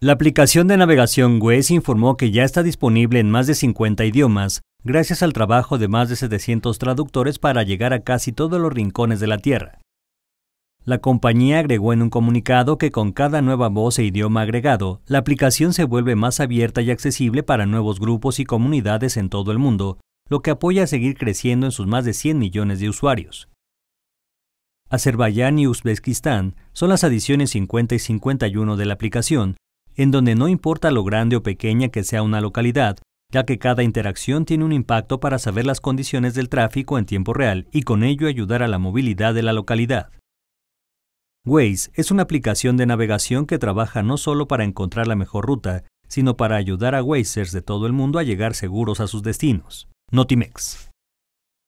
La aplicación de navegación Waze informó que ya está disponible en más de 50 idiomas, gracias al trabajo de más de 700 traductores para llegar a casi todos los rincones de la Tierra. La compañía agregó en un comunicado que con cada nueva voz e idioma agregado, la aplicación se vuelve más abierta y accesible para nuevos grupos y comunidades en todo el mundo, lo que apoya a seguir creciendo en sus más de 100 millones de usuarios. Azerbaiyán y Uzbekistán son las adiciones 50 y 51 de la aplicación, en donde no importa lo grande o pequeña que sea una localidad, ya que cada interacción tiene un impacto para saber las condiciones del tráfico en tiempo real y con ello ayudar a la movilidad de la localidad. Waze es una aplicación de navegación que trabaja no solo para encontrar la mejor ruta, sino para ayudar a Wazers de todo el mundo a llegar seguros a sus destinos. Notimex.